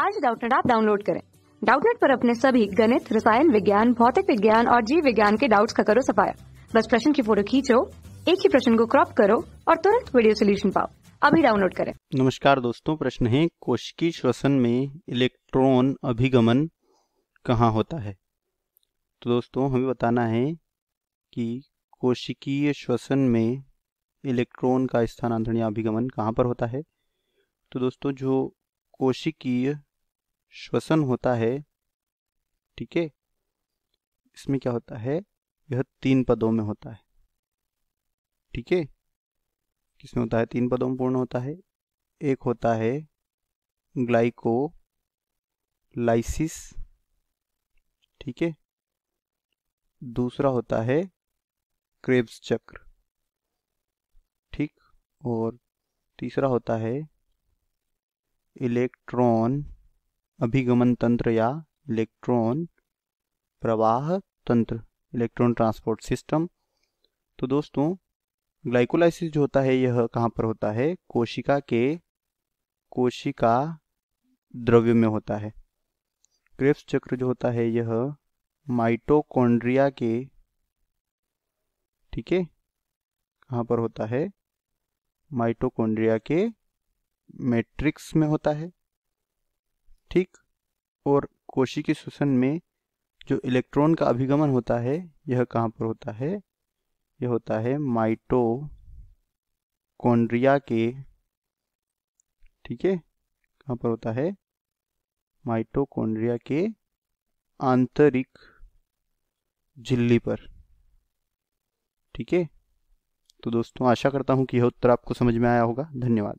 आज डाउटनेट आप डाउनलोड करें डाउटनेट पर अपने सभी गणित रसायन विज्ञान भौतिक विज्ञान और जीव विज्ञान के डाउट्स का करो सफाया बस प्रश्न की फोटो खींचो एक ही प्रश्न को क्रॉप करो और तुरंत वीडियो सोल्यूशन पाओ अभी डाउनलोड करें नमस्कार दोस्तों प्रश्न है कोशिकी श्वसन में इलेक्ट्रॉन अभिगमन कहाँ होता है तो दोस्तों हमें बताना है कि कोशिकीय श्वसन में इलेक्ट्रॉन का स्थानांतरण या अभिगमन कहाँ पर होता है तो दोस्तों जो कोशिकीय श्वसन होता है ठीक है इसमें क्या होता है यह तीन पदों में होता है ठीक है किसमें होता है तीन पदों में पूर्ण होता है एक होता है ग्लाइको लाइसिस ठीक है दूसरा होता है क्रेब्स चक्र ठीक और तीसरा होता है इलेक्ट्रॉन अभिगमन तंत्र या इलेक्ट्रॉन प्रवाह तंत्र इलेक्ट्रॉन ट्रांसपोर्ट सिस्टम तो दोस्तों ग्लाइकोलाइसिस जो होता है यह कहाँ पर होता है कोशिका के कोशिका द्रव्य में होता है क्रेप्स चक्र जो होता है यह माइटोकॉन्ड्रिया के ठीक है कहाँ पर होता है माइटोकॉन्ड्रिया के मैट्रिक्स में होता है ठीक और कोशिकी श्वसन में जो इलेक्ट्रॉन का अभिगमन होता है यह कहाँ पर होता है यह होता है माइटो कॉन्ड्रिया के ठीक है कहाँ पर होता है माइटोकॉन्ड्रिया के आंतरिक झिल्ली पर ठीक है तो दोस्तों आशा करता हूँ कि यह उत्तर आपको समझ में आया होगा धन्यवाद